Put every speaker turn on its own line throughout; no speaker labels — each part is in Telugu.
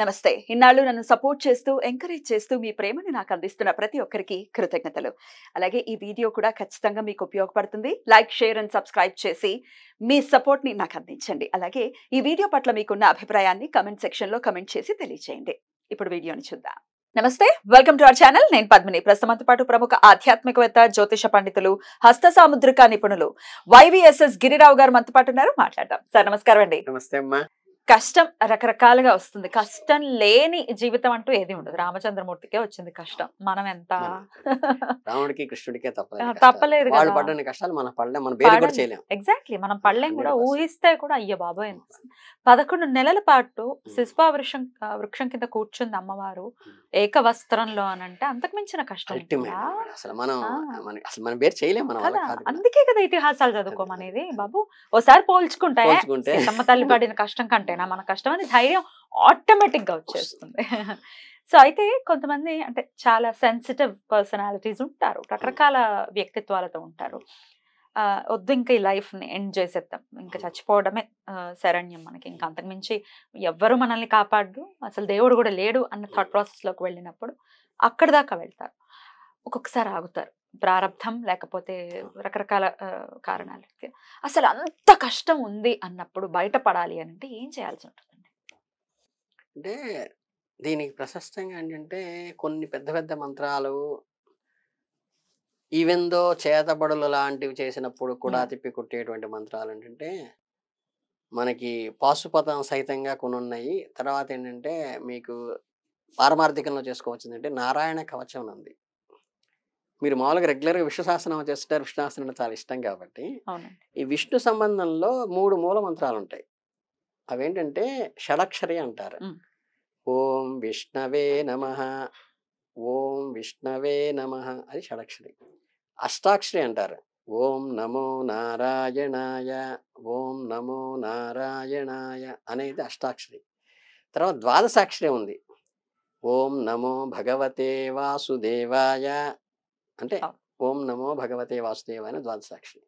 నమస్తే ఇన్నాళ్ళు నన్ను సపోర్ట్ చేస్తూ ఎంకరేజ్ చేస్తూ మీ ప్రేమను నాకు అందిస్తున్న ప్రతి ఒక్కరికి కృతజ్ఞతలు అలాగే ఈ వీడియో కూడా ఖచ్చితంగా మీకు ఉపయోగపడుతుంది లైక్ షేర్ అండ్ సబ్స్క్రైబ్ చేసి మీ సపోర్ట్ని నాకు అందించండి అలాగే ఈ వీడియో పట్ల మీకున్న అభిప్రాయాన్ని కమెంట్ సెక్షన్లో కమెంట్ చేసి తెలియజేయండి ఇప్పుడు వీడియోని చూద్దాం నమస్తే వెల్కమ్ టు అవర్ ఛానల్ నేను పద్మిని ప్రస్తుతంతో పాటు ప్రముఖ ఆధ్యాత్మికవేత్త జ్యోతిష పండితులు హస్త సాముద్రిక నిపుణులు వైవిఎస్ఎస్ గిరిరావు గారు మనతో పాటు ఉన్నారు మాట్లాడదాం సార్ నమస్కారం అండి నమస్తే అమ్మా కష్టం రకరకాలుగా వస్తుంది కష్టం లేని జీవితం అంటూ ఏది ఉండదు రామచంద్రమూర్తికే వచ్చింది కష్టం మనం ఎంత
రాముడికి కృష్ణుడికే తప్పలేదు తప్పలేదు కష్టాలు మనం పడలేం మనం కూడా చేయలేం
ఎగ్జాక్ట్లీ మనం పడలేం కూడా ఊహిస్తే కూడా అయ్య బాబోయ్ పదకొండు నెలల పాటు శిశుపా వృక్షం వృక్షం కింద కూర్చుంది అమ్మవారు ఏక వస్త్రంలో అని అంటే అంతకు మించిన కష్టం అసలు మనం అందుకే కదా ఇతిహాసాలు చదువుకోమనేది బాబు ఓసారి పోల్చుకుంటా తల్లి పడిన కష్టం కంటే నా మన కష్టం అని ధైర్యం ఆటోమేటిక్గా వచ్చేస్తుంది సో అయితే కొంతమంది అంటే చాలా సెన్సిటివ్ పర్సనాలిటీస్ ఉంటారు రకరకాల వ్యక్తిత్వాలతో ఉంటారు వద్దు ఇంకా ఈ లైఫ్ని ఎండ్ చేసేద్దాం ఇంకా చచ్చిపోవడమే శరణ్యం మనకి ఇంకా అంతకుమించి ఎవ్వరు మనల్ని కాపాడు అసలు దేవుడు కూడా లేడు అన్న థాట్ ప్రాసెస్లోకి వెళ్ళినప్పుడు అక్కడ దాకా వెళ్తారు ఒక్కొక్కసారి ఆగుతారు ప్రారంధం లేకపోతే రకరకాల కారణాలు అసలు అంత కష్టం ఉంది అన్నప్పుడు బయటపడాలి అని అంటే ఏం చేయాల్సి ఉంటుందండి
అంటే దీనికి ప్రశస్తంగా ఏంటంటే కొన్ని పెద్ద పెద్ద మంత్రాలు ఈవెందో చేతబడులు లాంటివి చేసినప్పుడు కూడా తిప్పి కొట్టేటువంటి మంత్రాలు ఏంటంటే మనకి పాశుపతం సహితంగా కొన్ని ఉన్నాయి తర్వాత ఏంటంటే మీకు పారమార్థికంలో అంటే నారాయణ కవచం ఉంది మీరు మామూలుగా రెగ్యులర్గా విష్ణు సహస్రనామం చేస్తుంటారు విష్ణు సహస్రం చాలా ఇష్టం కాబట్టి ఈ విష్ణు సంబంధంలో మూడు మూల మంత్రాలు ఉంటాయి అవేంటంటే షడక్షరి అంటారు ఓం విష్ణవే నమ ఓం విష్ణవే నమ అది షడక్షరి అష్టాక్షరి అంటారు ఓం నమో నారాయణాయ ఓం నమో నారాయణాయ అనేది అష్టాక్షరి తర్వాత ద్వాదశాక్షరి ఉంది ఓం నమో భగవతే వాసుదేవాయ అంటే ఓం నమో భగవతే వాసుదేవైన ద్వాదశాక్షి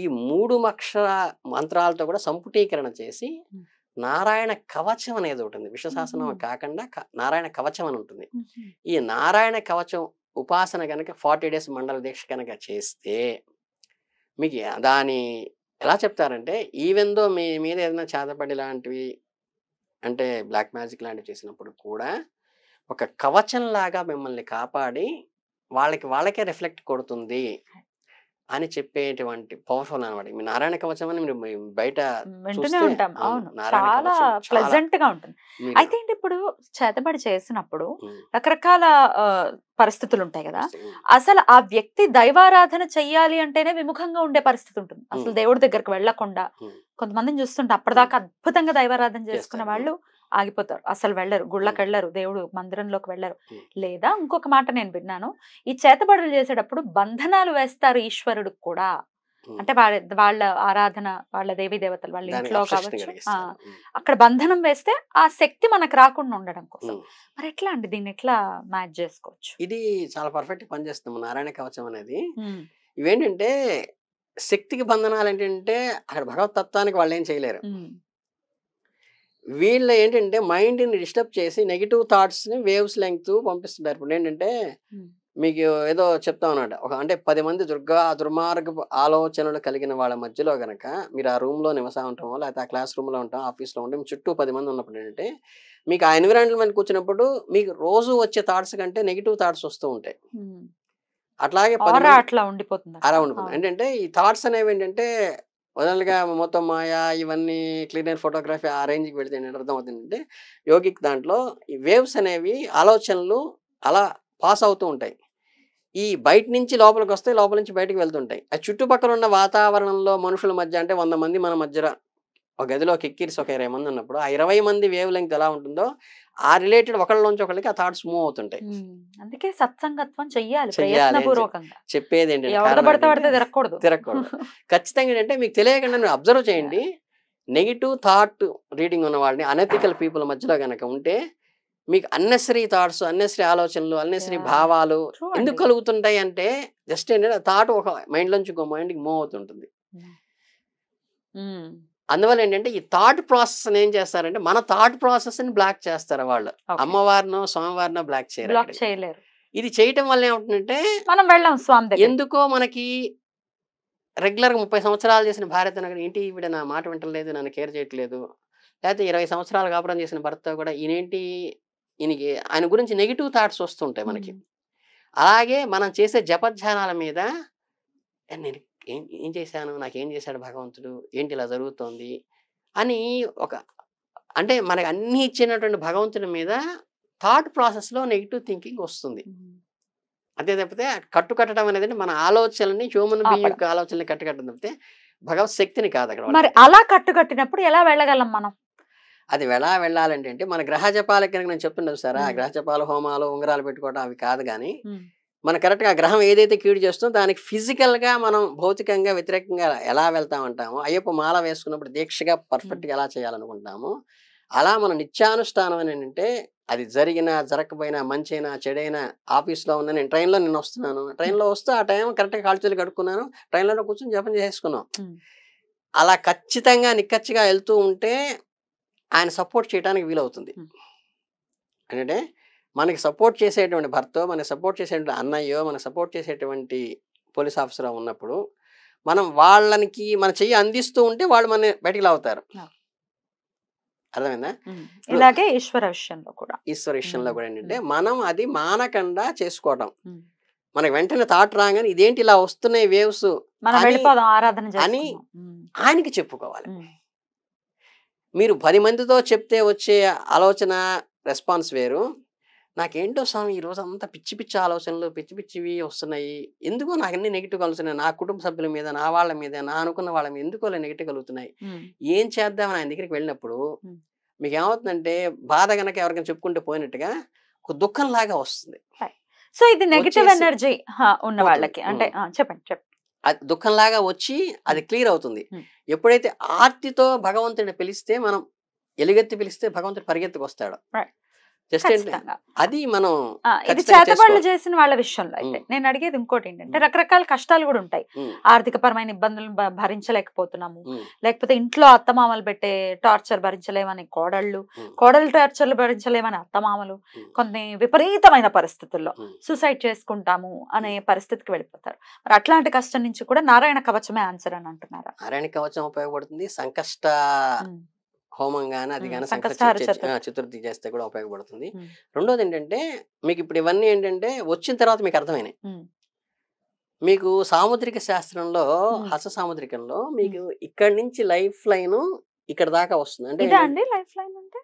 ఈ మూడు అక్షర మంత్రాలతో కూడా సంపుటీకరణ చేసి నారాయణ కవచం అనేది ఉంటుంది విశ్వశాసనం కాకుండా నారాయణ కవచం అని ఉంటుంది ఈ నారాయణ కవచం ఉపాసన కనుక ఫార్టీ డేస్ మండల దీక్ష కనుక చేస్తే మీకు దాని ఎలా చెప్తారంటే ఈవెన్ దో మీ మీద ఏదైనా చేతపడి లాంటివి అంటే బ్లాక్ మ్యాజిక్ లాంటివి చేసినప్పుడు కూడా ఒక కవచంలాగా మిమ్మల్ని కాపాడి వాళ్ళకి వాళ్ళకే రిఫ్లెక్ట్ కొడుతుంది అని చెప్పేటువంటి పవర్ఫుల్ అనమాట మీ నారాయణ కవచం అని మీరు బయట వింటూనే ఉంటాం అవును చాలా ప్లెజెంట్ గా ఉంటుంది
అయితే ఇప్పుడు చేతబడి చేసినప్పుడు రకరకాల పరిస్థితులు ఉంటాయి కదా అసలు ఆ వ్యక్తి దైవారాధన చెయ్యాలి అంటేనే విముఖంగా ఉండే పరిస్థితి ఉంటుంది అసలు దేవుడి దగ్గరకు వెళ్లకుండా కొంతమందిని చూస్తుంటే అప్పటిదాకా అద్భుతంగా దైవారాధన చేసుకునే వాళ్ళు ఆగిపోతారు అసలు వెళ్ళరు గుళ్ళకి వెళ్ళరు దేవుడు మందిరంలోకి వెళ్ళరు లేదా ఇంకొక మాట నేను విన్నాను ఈ చేతబడులు చేసేటప్పుడు బంధనాలు వేస్తారు ఈశ్వరుడికి కూడా అంటే వాళ్ళ వాళ్ళ ఆరాధన వాళ్ళ దేవి దేవతలు వాళ్ళ ఇంట్లో కావచ్చు అక్కడ బంధనం వేస్తే ఆ శక్తి మనకు రాకుండా ఉండడం కోసం మరి ఎట్లా అండి
దీన్ని ఎట్లా మ్యాచ్ చేసుకోవచ్చు ఇది చాలా పర్ఫెక్ట్ పనిచేస్తుంది నారాయణ కవచం అనేది ఇవేంటంటే శక్తికి బంధనాలు ఏంటంటే అక్కడ భగవతత్వానికి వాళ్ళు ఏం చేయలేరు వీళ్ళు ఏంటంటే మైండ్ని డిస్టర్బ్ చేసి నెగిటివ్ థాట్స్ని వేవ్స్ లెంగ్త్ పంపిస్తున్నారు ఇప్పుడు ఏంటంటే మీకు ఏదో చెప్తా ఉన్నాడు ఒక అంటే పది మంది దుర్గా దుర్మార్గ ఆలోచనలు కలిగిన వాళ్ళ మధ్యలో గనక మీరు ఆ రూమ్లో నివసా ఉంటాం లేకపోతే ఆ క్లాస్ రూమ్లో ఉంటాం ఆఫీస్లో ఉంటాం చుట్టూ పది మంది ఉన్నప్పుడు ఏంటంటే మీకు ఆ ఎన్విరాన్మెంట్ కూర్చున్నప్పుడు మీకు రోజు వచ్చే థాట్స్ కంటే నెగిటివ్ థాట్స్ వస్తూ ఉంటాయి అట్లాగే అట్లా ఉండిపోతుంది అలా ఉండిపోతుంది ఏంటంటే ఈ థాట్స్ అనేవి ఏంటంటే మొదలుగా మొత్తం మాయా ఇవన్నీ క్లీనర్ ఫోటోగ్రఫీ ఆ రేంజ్కి అర్థమవుతుంది అర్థమవుతుందంటే యోగిక్ దాంట్లో ఈ వేవ్స్ అనేవి ఆలోచనలు అలా పాస్ అవుతూ ఉంటాయి ఈ బయట నుంచి లోపలికి వస్తే లోపల నుంచి బయటకు వెళ్తుంటాయి ఆ చుట్టుపక్కల ఉన్న వాతావరణంలో మనుషుల మధ్య అంటే వంద మంది మన మధ్యలో ఒక గదిలోకి కిక్కిరిస్ ఒక ఇరవై మంది ఉన్నప్పుడు ఆ ఇరవై మంది వేవ్ లెంగ్త్ ఎలా ఉంటుందో ఆ రిలేటెడ్ నుంచి ఒకళ్ళకి ఆ థాట్స్ మూవ్ అవుతుంటాయి
అందుకే సత్సంగత్వం చెయ్యాలి
చెప్పేది ఏంటంటే తిరగకూడదు ఖచ్చితంగా ఏంటంటే మీకు తెలియకుండా అబ్జర్వ్ చేయండి నెగిటివ్ థాట్ రీడింగ్ ఉన్న వాళ్ళని అనెథికల్ పీపుల్ మధ్యలో కనుక ఉంటే మీకు అన్నెసరీ థాట్స్ అన్నెసరీ ఆలోచనలు అన్నెసరీ భావాలు ఎందుకు కలుగుతుంటాయి అంటే జస్ట్ ఏంటంటే థాట్ ఒక మైండ్ నుంచి ఇంకో మైండ్కి మూవ్ అవుతుంటుంది hmm. Hmm. అందువల్ల ఏంటంటే ఈ థాట్ ప్రాసెస్ ఏం చేస్తారంటే మన థాట్ ప్రాసెస్ ని బ్లాక్ చేస్తారు వాళ్ళు అమ్మవారినో స్వామివారినో బ్లాక్ చేయలేరు ఇది చేయటం వల్ల ఏమంటుందంటే మనం వెళ్ళాం స్వామి ఎందుకో మనకి గా ముప్పై సంవత్సరాలు చేసిన భార్యతో నాకు ఏంటి ఈవిడ నా మాట వింటలేదు నన్ను కేర్ చేయట్లేదు లేకపోతే ఇరవై సంవత్సరాలు కాపురం చేసిన భర్త కూడా ఈయనేంటి ఈయనకి ఆయన గురించి నెగిటివ్ థాట్స్ వస్తుంటాయి మనకి అలాగే మనం చేసే జపధ్యానాల మీద నేను ఏం ఏం చేశాను నాకేం చేశాడు భగవంతుడు ఏంటి ఇలా జరుగుతోంది అని ఒక అంటే మనకు అన్నీ ఇచ్చినటువంటి భగవంతుడి మీద థాట్ ప్రాసెస్లో నెగిటివ్ థింకింగ్ వస్తుంది అంతే తప్పితే కట్టు కట్టడం అనేది మన ఆలోచనని హ్యూమన్ బీయింగ్ యొక్క ఆలోచనని కట్టడం తప్పితే భగవత్ శక్తిని కాదు అక్కడ మరి
అలా కట్టుకట్టినప్పుడు ఎలా వెళ్ళగలం మనం
అది ఎలా వెళ్ళాలంటే మన గ్రహజపాలకి నేను చెప్తున్నాను సార్ ఆ గ్రహజపాల హోమాలు ఉంగరాలు పెట్టుకోవడం అవి కాదు కానీ మన కరెక్ట్గా ఆ గ్రహం ఏదైతే కీడు చేస్తుందో దానికి ఫిజికల్గా మనం భౌతికంగా వ్యతిరేకంగా ఎలా ఉంటామో అయ్యప్ప మాల వేసుకున్నప్పుడు దీక్షగా పర్ఫెక్ట్గా ఎలా చేయాలనుకుంటామో అలా మన నిత్యానుష్ఠానం అని అంటే అది జరిగినా జరగకపోయినా మంచైనా చెడైనా ఆఫీస్లో ఉందని నేను ట్రైన్లో నేను వస్తున్నాను ట్రైన్లో వస్తే ఆ టైం కరెక్ట్గా కాల్చేలు కడుక్కున్నాను ట్రైన్లో కూర్చొని జపం చేసుకున్నాం అలా ఖచ్చితంగా నిక్కచ్చిగా వెళ్తూ ఉంటే ఆయన సపోర్ట్ చేయడానికి వీలవుతుంది అంటే మనకి సపోర్ట్ చేసేటువంటి భర్త మనకి సపోర్ట్ చేసేటువంటి అన్నయ్యో మనకు సపోర్ట్ చేసేటువంటి పోలీస్ ఆఫీసర్ ఉన్నప్పుడు మనం వాళ్ళనికి మన చెయ్యి అందిస్తూ ఉంటే వాళ్ళు మన బయటికి లావుతారు అర్థమైందా
ఇలాగే ఈశ్వర విషయంలో కూడా
ఈశ్వర విషయంలో కూడా ఏంటంటే మనం అది మానకుండా చేసుకోవటం మనకు వెంటనే థాట్ రాగానే ఇదేంటి ఇలా వస్తున్నాయి వేవ్స్ అని ఆయనకి చెప్పుకోవాలి మీరు పది మందితో చెప్తే వచ్చే ఆలోచన రెస్పాన్స్ వేరు నాకేంటో స్వామి ఈ రోజు అంతా పిచ్చి పిచ్చి ఆలోచనలు పిచ్చి పిచ్చివి వస్తున్నాయి ఎందుకో నాకు అన్ని నెగిటివ్ కలుగుతున్నాయి నా కుటుంబ సభ్యుల మీద నా వాళ్ళ మీద నా అనుకున్న వాళ్ళ మీద ఎందుకో నెగిటివ్ కలుగుతున్నాయి ఏం చేద్దామని ఆయన దగ్గరికి వెళ్ళినప్పుడు మీకు ఏమవుతుందంటే బాధ గనక ఎవరికైనా చెప్పుకుంటే పోయినట్టుగా ఒక దుఃఖం లాగా వస్తుంది సో ఇది నెగిటివ్ ఎనర్జీ
ఉన్న వాళ్ళకి అంటే చెప్పండి చెప్పండి
దుఃఖంలాగా వచ్చి అది క్లియర్ అవుతుంది ఎప్పుడైతే ఆర్తితో భగవంతుడిని పిలిస్తే మనం ఎలుగెత్తి పిలిస్తే భగవంతుడు పరిగెత్తుకు వస్తాడు అది మనం చేతబడులు చేసిన వాళ్ళ విషయంలో అయితే
నేను అడిగేది ఇంకోటి ఏంటంటే రకరకాల కష్టాలు కూడా ఉంటాయి ఆర్థిక పరమైన ఇబ్బందులు భరించలేకపోతున్నాము లేకపోతే ఇంట్లో అత్తమామలు పెట్టే టార్చర్ భరించలేమని కోడళ్ళు కోడలు టార్చర్లు భరించలేమని అత్తమామలు కొన్ని విపరీతమైన పరిస్థితుల్లో సూసైడ్ చేసుకుంటాము అనే పరిస్థితికి వెళ్ళిపోతారు మరి అట్లాంటి కష్టం నుంచి కూడా నారాయణ కవచమే ఆన్సర్ అని అంటున్నారు
నారాయణ కవచం ఉపయోగపడుతుంది సంకష్ట హోమం కానీ అది కానీ చతుర్థి చేస్తే కూడా ఉపయోగపడుతుంది రెండోది ఏంటంటే మీకు ఇప్పుడు ఇవన్నీ ఏంటంటే వచ్చిన తర్వాత మీకు అర్థమైనాయి మీకు సాముద్రిక శాస్త్రంలో హస సాముద్రికంలో మీకు ఇక్కడ నుంచి లైఫ్ లైన్ ఇక్కడ దాకా వస్తుంది అంటే
లైఫ్ లైన్ అంటే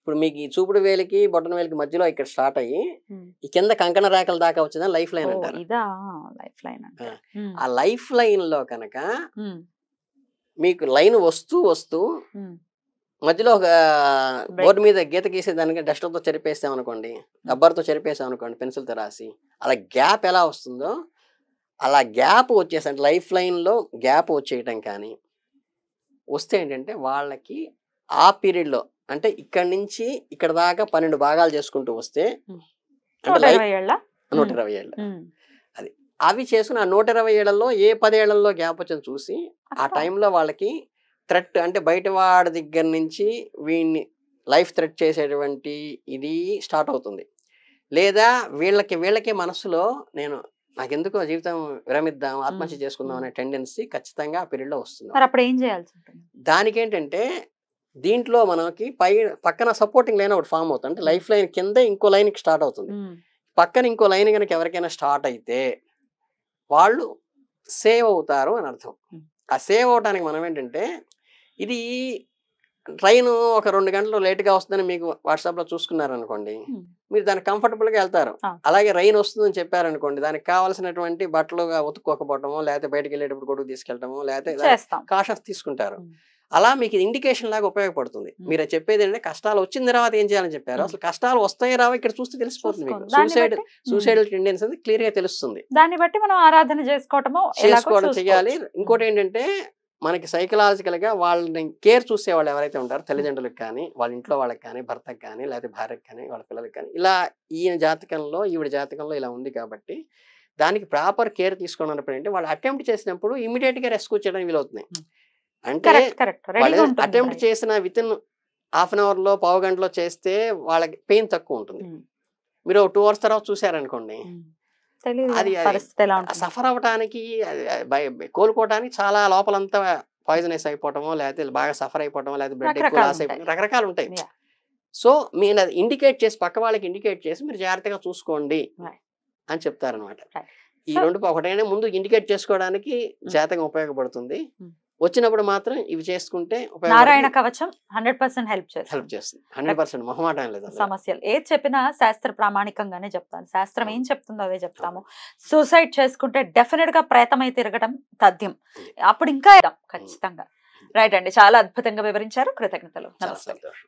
ఇప్పుడు మీకు ఈ చూపుడు వేలికి బొట్టన వేలికి మధ్యలో ఇక్కడ స్టార్ట్ అయ్యి ఈ కింద కంకణ రేఖల దాకా వచ్చిందని లైఫ్ లైన్ అంటారు ఆ లైఫ్ లైన్ లో కనుక మీకు లైన్ వస్తూ వస్తూ మధ్యలో ఒక బోర్డు మీద గీత గీసేదానికి డస్టర్తో చెరిపేస్తాం అనుకోండి రబ్బర్తో చెరిపేసాం అనుకోండి పెన్సిల్తో రాసి అలా గ్యాప్ ఎలా వస్తుందో అలా గ్యాప్ వచ్చేసి అంటే లైఫ్ లైన్లో గ్యాప్ వచ్చేయటం కానీ వస్తే ఏంటంటే వాళ్ళకి ఆ పీరియడ్లో అంటే ఇక్కడి నుంచి ఇక్కడ దాకా పన్నెండు భాగాలు చేసుకుంటూ వస్తే నూట ఇరవై ఏళ్ళ అవి చేసుకుని ఆ నూట ఇరవై ఏళ్లలో ఏ పదేళ్లలో గ్యాప్ వచ్చిన చూసి ఆ టైంలో వాళ్ళకి థ్రెట్ అంటే బయట వాడి దగ్గర నుంచి వీడిని లైఫ్ థ్రెట్ చేసేటువంటి ఇది స్టార్ట్ అవుతుంది లేదా వీళ్ళకి వీళ్ళకి మనసులో నేను నాకెందుకు జీవితం విరమిద్దాం ఆత్మహత్య చేసుకుందాం అనే టెండెన్సీ ఖచ్చితంగా ఆ పీరియడ్లో వస్తుంది
అప్పుడు ఏం చేయాల్సి
దానికేంటంటే దీంట్లో మనకి పై పక్కన సపోర్టింగ్ లైన్ ఒకటి ఫామ్ అవుతుంది అంటే లైఫ్ లైన్ కింద ఇంకో లైన్కి స్టార్ట్ అవుతుంది పక్కన ఇంకో లైన్ కనుక ఎవరికైనా స్టార్ట్ అయితే వాళ్ళు సేవ్ అవుతారు అని అర్థం ఆ సేవ్ అవటానికి మనం ఏంటంటే ఇది ట్రైన్ ఒక రెండు గంటలు లేట్గా వస్తుందని మీకు వాట్సాప్లో చూసుకున్నారనుకోండి మీరు దానికి కంఫర్టబుల్గా వెళ్తారు అలాగే రైన్ వస్తుందని చెప్పారనుకోండి దానికి కావాల్సినటువంటి బట్టలుగా ఉతుక్కోకపోవటము లేకపోతే బయటకు వెళ్ళేటప్పుడు కొడుకు తీసుకెళ్ళటము లేకపోతే కాషన్స్ తీసుకుంటారు అలా మీకు ఇండికేషన్ లాగా ఉపయోగపడుతుంది మీరు చెప్పేది ఏంటంటే కష్టాలు వచ్చిన తర్వాత ఏం చేయాలని చెప్పారు అసలు కష్టాలు వస్తాయి రావా ఇక్కడ చూస్తే తెలిసిపోతుంది మీకు సూసైడ్ సూసైడల్ టెండెన్స్ అనేది క్లియర్ గా తెలుస్తుంది
దాన్ని బట్టి మనం ఆరాధన చేసుకోవటము చేసుకోవడం చేయాలి ఇంకోటి
ఏంటంటే మనకి సైకలాజికల్ గా వాళ్ళని కేర్ చూసే వాళ్ళు ఎవరైతే ఉంటారో తల్లిదండ్రులకు కానీ వాళ్ళ ఇంట్లో వాళ్ళకి కానీ భర్తకు కానీ లేకపోతే భార్యకు కానీ వాళ్ళ పిల్లలకి కానీ ఇలా ఈయన జాతకంలో ఈవిడ జాతకంలో ఇలా ఉంది కాబట్టి దానికి ప్రాపర్ కేర్ తీసుకోవడం అంటే వాళ్ళు అటెంప్ట్ చేసినప్పుడు ఇమీడియట్ గా రెస్క్యూ చేయడానికి వీలవుతున్నాయి అంటే అటెంప్ట్ చేసిన విత్ ఇన్ హాఫ్ అన్ అవర్లో పావు గంటలో చేస్తే వాళ్ళకి పెయిన్ తక్కువ ఉంటుంది మీరు టూ అవర్స్ తర్వాత చూసారనుకోండి అది సఫర్ అవ్వటానికి కోలుకోవటానికి చాలా లోపలంతా పాయిజనస్ అయిపోవటమో లేకపోతే బాగా సఫర్ అయిపోవటం లేకపోతే బ్లడ్ ఎక్కువ లాస్ అయిపోవడం రకరకాలు ఉంటాయి సో మీరు అది ఇండికేట్ చేసి పక్క వాళ్ళకి ఇండికేట్ చేసి మీరు జాగ్రత్తగా చూసుకోండి అని చెప్తారనమాట ఈ రెండు ఒకటైనా ముందు ఇండికేట్ చేసుకోవడానికి జాతకం ఉపయోగపడుతుంది వచ్చినప్పుడు మాత్రం ఇవి చేసుకుంటే నారాయణ
కవచం హండ్రెడ్ పర్సెంట్ హెల్ప్ చేస్తుంది హెల్ప్
చేస్తుంది హండ్రెడ్ పర్సెంట్ మొహమాటం లేదు
సమస్యలు ఏది చెప్పినా శాస్త్ర ప్రామాణికంగానే చెప్తాను శాస్త్రం ఏం చెప్తుందో అదే చెప్తాము సూసైడ్ చేసుకుంటే డెఫినెట్ గా ప్రేతమై తిరగడం తథ్యం అప్పుడు ఇంకా ఖచ్చితంగా రైట్ అండి చాలా అద్భుతంగా వివరించారు కృతజ్ఞతలు నమస్తే